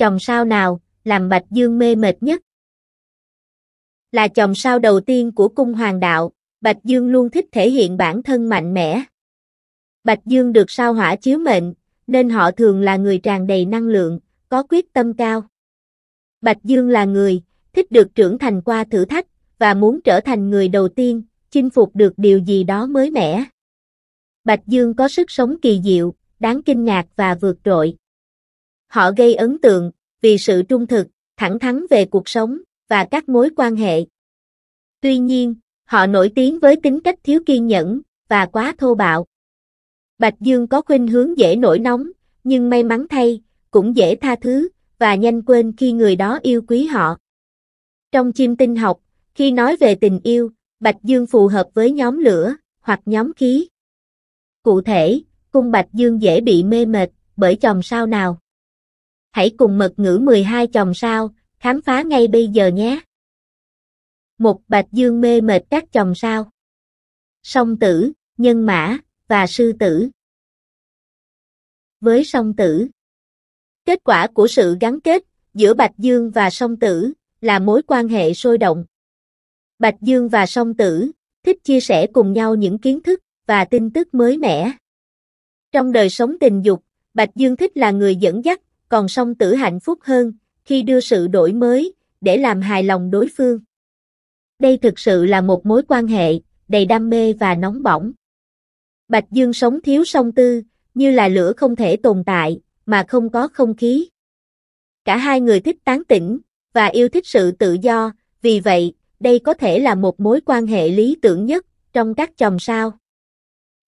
chồng sao nào, làm Bạch Dương mê mệt nhất? Là chồng sao đầu tiên của cung hoàng đạo, Bạch Dương luôn thích thể hiện bản thân mạnh mẽ. Bạch Dương được sao hỏa chiếu mệnh, nên họ thường là người tràn đầy năng lượng, có quyết tâm cao. Bạch Dương là người, thích được trưởng thành qua thử thách, và muốn trở thành người đầu tiên, chinh phục được điều gì đó mới mẻ. Bạch Dương có sức sống kỳ diệu, đáng kinh ngạc và vượt trội. Họ gây ấn tượng vì sự trung thực, thẳng thắn về cuộc sống và các mối quan hệ. Tuy nhiên, họ nổi tiếng với tính cách thiếu kiên nhẫn và quá thô bạo. Bạch Dương có khuynh hướng dễ nổi nóng, nhưng may mắn thay, cũng dễ tha thứ và nhanh quên khi người đó yêu quý họ. Trong chim tinh học, khi nói về tình yêu, Bạch Dương phù hợp với nhóm lửa hoặc nhóm khí. Cụ thể, cung Bạch Dương dễ bị mê mệt bởi chòm sao nào. Hãy cùng mật ngữ 12 chồng sao, khám phá ngay bây giờ nhé. Một bạch dương mê mệt các chồng sao. Song tử, nhân mã, và sư tử. Với song tử, kết quả của sự gắn kết giữa bạch dương và song tử là mối quan hệ sôi động. Bạch dương và song tử thích chia sẻ cùng nhau những kiến thức và tin tức mới mẻ. Trong đời sống tình dục, Bạch Dương thích là người dẫn dắt còn song tử hạnh phúc hơn khi đưa sự đổi mới để làm hài lòng đối phương. Đây thực sự là một mối quan hệ đầy đam mê và nóng bỏng. Bạch Dương sống thiếu song tư, như là lửa không thể tồn tại mà không có không khí. Cả hai người thích tán tỉnh và yêu thích sự tự do, vì vậy, đây có thể là một mối quan hệ lý tưởng nhất trong các chòm sao.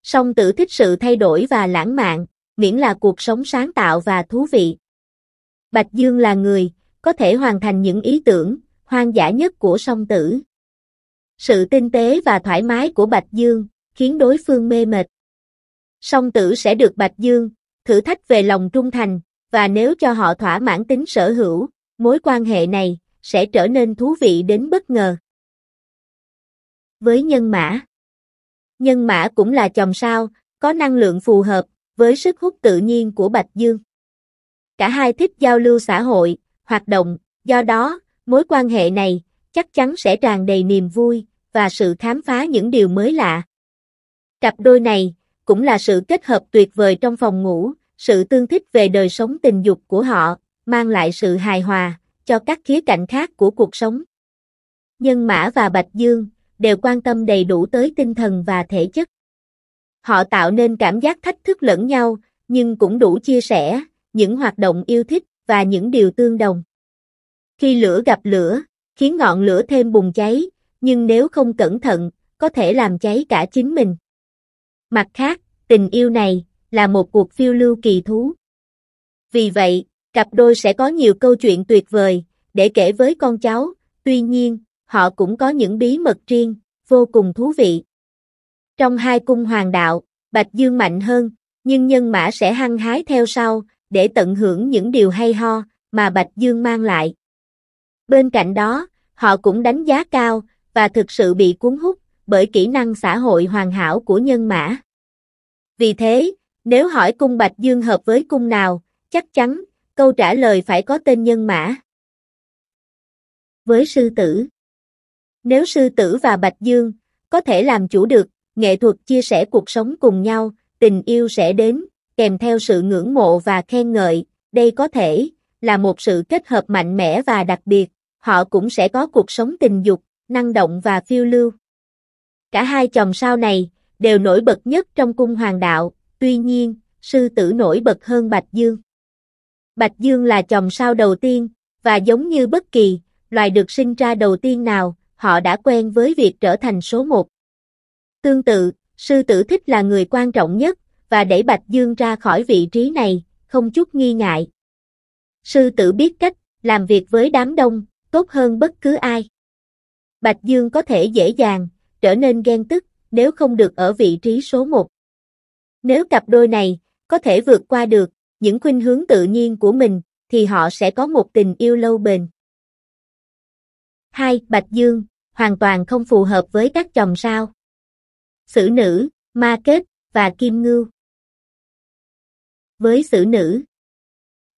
Song tử thích sự thay đổi và lãng mạn, miễn là cuộc sống sáng tạo và thú vị. Bạch Dương là người, có thể hoàn thành những ý tưởng, hoang dã nhất của song tử. Sự tinh tế và thoải mái của Bạch Dương, khiến đối phương mê mệt. Song tử sẽ được Bạch Dương, thử thách về lòng trung thành, và nếu cho họ thỏa mãn tính sở hữu, mối quan hệ này, sẽ trở nên thú vị đến bất ngờ. Với nhân mã Nhân mã cũng là chồng sao, có năng lượng phù hợp, với sức hút tự nhiên của Bạch Dương cả hai thích giao lưu xã hội, hoạt động, do đó, mối quan hệ này chắc chắn sẽ tràn đầy niềm vui và sự khám phá những điều mới lạ. Cặp đôi này cũng là sự kết hợp tuyệt vời trong phòng ngủ, sự tương thích về đời sống tình dục của họ mang lại sự hài hòa cho các khía cạnh khác của cuộc sống. Nhân Mã và Bạch Dương đều quan tâm đầy đủ tới tinh thần và thể chất. Họ tạo nên cảm giác thách thức lẫn nhau, nhưng cũng đủ chia sẻ, những hoạt động yêu thích và những điều tương đồng. Khi lửa gặp lửa, khiến ngọn lửa thêm bùng cháy, nhưng nếu không cẩn thận, có thể làm cháy cả chính mình. Mặt khác, tình yêu này là một cuộc phiêu lưu kỳ thú. Vì vậy, cặp đôi sẽ có nhiều câu chuyện tuyệt vời để kể với con cháu, tuy nhiên, họ cũng có những bí mật riêng, vô cùng thú vị. Trong hai cung hoàng đạo, Bạch Dương mạnh hơn, nhưng nhân mã sẽ hăng hái theo sau, để tận hưởng những điều hay ho mà Bạch Dương mang lại. Bên cạnh đó, họ cũng đánh giá cao và thực sự bị cuốn hút bởi kỹ năng xã hội hoàn hảo của nhân mã. Vì thế, nếu hỏi cung Bạch Dương hợp với cung nào, chắc chắn câu trả lời phải có tên nhân mã. Với sư tử Nếu sư tử và Bạch Dương có thể làm chủ được nghệ thuật chia sẻ cuộc sống cùng nhau, tình yêu sẽ đến, kèm theo sự ngưỡng mộ và khen ngợi, đây có thể là một sự kết hợp mạnh mẽ và đặc biệt, họ cũng sẽ có cuộc sống tình dục, năng động và phiêu lưu. Cả hai chồng sao này đều nổi bật nhất trong cung hoàng đạo, tuy nhiên, sư tử nổi bật hơn Bạch Dương. Bạch Dương là chồng sao đầu tiên, và giống như bất kỳ loài được sinh ra đầu tiên nào, họ đã quen với việc trở thành số một. Tương tự, sư tử thích là người quan trọng nhất và đẩy Bạch Dương ra khỏi vị trí này, không chút nghi ngại. Sư tử biết cách, làm việc với đám đông, tốt hơn bất cứ ai. Bạch Dương có thể dễ dàng, trở nên ghen tức, nếu không được ở vị trí số một. Nếu cặp đôi này, có thể vượt qua được, những khuynh hướng tự nhiên của mình, thì họ sẽ có một tình yêu lâu bền. 2. Bạch Dương, hoàn toàn không phù hợp với các chồng sao. Sử nữ, ma kết, và kim ngưu với xử nữ.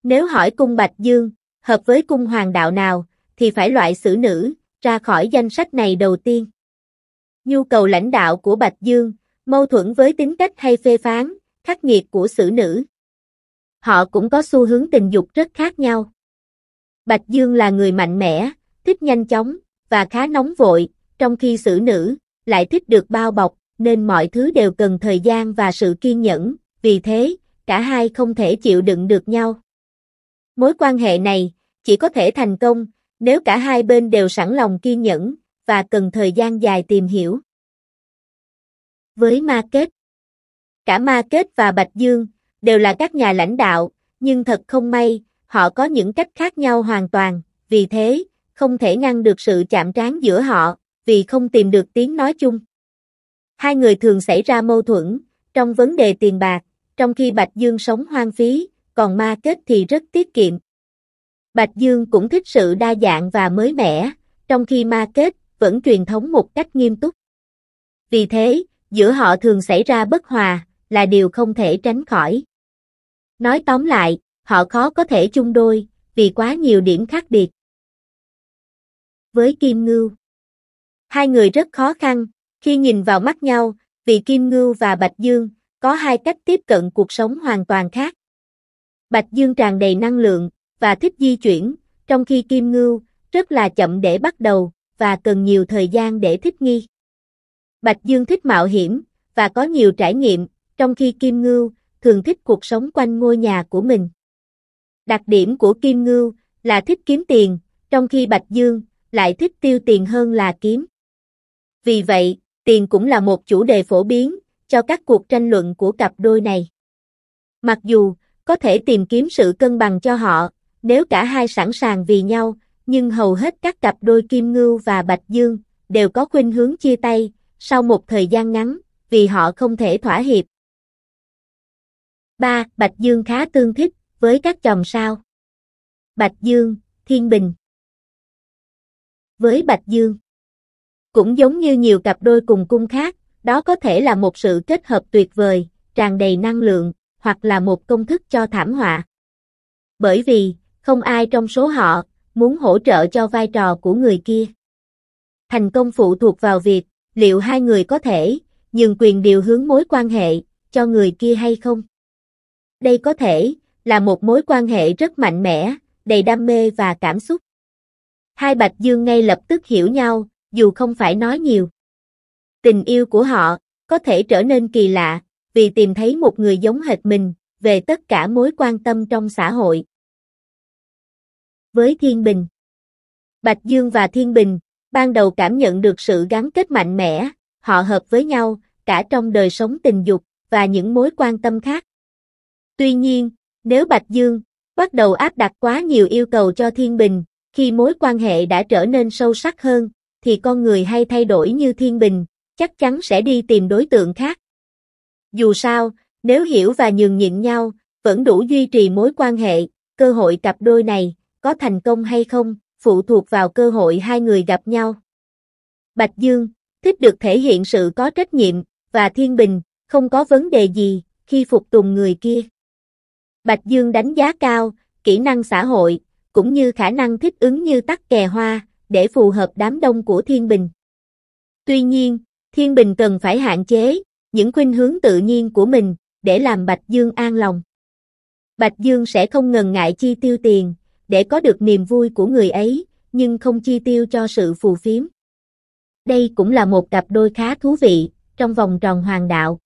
Nếu hỏi cung Bạch Dương, hợp với cung hoàng đạo nào, thì phải loại xử nữ, ra khỏi danh sách này đầu tiên. Nhu cầu lãnh đạo của Bạch Dương, mâu thuẫn với tính cách hay phê phán, khắc nghiệt của xử nữ. Họ cũng có xu hướng tình dục rất khác nhau. Bạch Dương là người mạnh mẽ, thích nhanh chóng, và khá nóng vội, trong khi xử nữ, lại thích được bao bọc, nên mọi thứ đều cần thời gian và sự kiên nhẫn, vì thế, cả hai không thể chịu đựng được nhau. Mối quan hệ này chỉ có thể thành công nếu cả hai bên đều sẵn lòng kiên nhẫn và cần thời gian dài tìm hiểu. Với ma kết, cả ma kết và Bạch Dương đều là các nhà lãnh đạo, nhưng thật không may, họ có những cách khác nhau hoàn toàn, vì thế, không thể ngăn được sự chạm trán giữa họ, vì không tìm được tiếng nói chung. Hai người thường xảy ra mâu thuẫn trong vấn đề tiền bạc trong khi Bạch Dương sống hoang phí, còn ma kết thì rất tiết kiệm. Bạch Dương cũng thích sự đa dạng và mới mẻ, trong khi ma kết vẫn truyền thống một cách nghiêm túc. Vì thế, giữa họ thường xảy ra bất hòa, là điều không thể tránh khỏi. Nói tóm lại, họ khó có thể chung đôi, vì quá nhiều điểm khác biệt. Với Kim Ngưu Hai người rất khó khăn, khi nhìn vào mắt nhau, vì Kim Ngưu và Bạch Dương, có hai cách tiếp cận cuộc sống hoàn toàn khác. Bạch Dương tràn đầy năng lượng và thích di chuyển, trong khi Kim Ngưu rất là chậm để bắt đầu và cần nhiều thời gian để thích nghi. Bạch Dương thích mạo hiểm và có nhiều trải nghiệm, trong khi Kim Ngưu thường thích cuộc sống quanh ngôi nhà của mình. Đặc điểm của Kim Ngưu là thích kiếm tiền, trong khi Bạch Dương lại thích tiêu tiền hơn là kiếm. Vì vậy, tiền cũng là một chủ đề phổ biến cho các cuộc tranh luận của cặp đôi này. Mặc dù có thể tìm kiếm sự cân bằng cho họ, nếu cả hai sẵn sàng vì nhau, nhưng hầu hết các cặp đôi Kim Ngưu và Bạch Dương đều có khuynh hướng chia tay sau một thời gian ngắn, vì họ không thể thỏa hiệp. 3. Bạch Dương khá tương thích với các chòm sao. Bạch Dương, Thiên Bình. Với Bạch Dương, cũng giống như nhiều cặp đôi cùng cung khác, đó có thể là một sự kết hợp tuyệt vời, tràn đầy năng lượng, hoặc là một công thức cho thảm họa. Bởi vì, không ai trong số họ, muốn hỗ trợ cho vai trò của người kia. Thành công phụ thuộc vào việc, liệu hai người có thể, nhường quyền điều hướng mối quan hệ, cho người kia hay không. Đây có thể, là một mối quan hệ rất mạnh mẽ, đầy đam mê và cảm xúc. Hai Bạch Dương ngay lập tức hiểu nhau, dù không phải nói nhiều. Tình yêu của họ có thể trở nên kỳ lạ vì tìm thấy một người giống hệt mình về tất cả mối quan tâm trong xã hội. Với Thiên Bình Bạch Dương và Thiên Bình ban đầu cảm nhận được sự gắn kết mạnh mẽ, họ hợp với nhau cả trong đời sống tình dục và những mối quan tâm khác. Tuy nhiên, nếu Bạch Dương bắt đầu áp đặt quá nhiều yêu cầu cho Thiên Bình, khi mối quan hệ đã trở nên sâu sắc hơn, thì con người hay thay đổi như Thiên Bình, chắc chắn sẽ đi tìm đối tượng khác. Dù sao, nếu hiểu và nhường nhịn nhau, vẫn đủ duy trì mối quan hệ, cơ hội cặp đôi này, có thành công hay không, phụ thuộc vào cơ hội hai người gặp nhau. Bạch Dương, thích được thể hiện sự có trách nhiệm, và thiên bình, không có vấn đề gì, khi phục tùng người kia. Bạch Dương đánh giá cao, kỹ năng xã hội, cũng như khả năng thích ứng như tắc kè hoa, để phù hợp đám đông của thiên bình. Tuy nhiên, Thiên Bình cần phải hạn chế những khuynh hướng tự nhiên của mình để làm Bạch Dương an lòng. Bạch Dương sẽ không ngần ngại chi tiêu tiền để có được niềm vui của người ấy, nhưng không chi tiêu cho sự phù phiếm. Đây cũng là một cặp đôi khá thú vị trong vòng tròn hoàng đạo.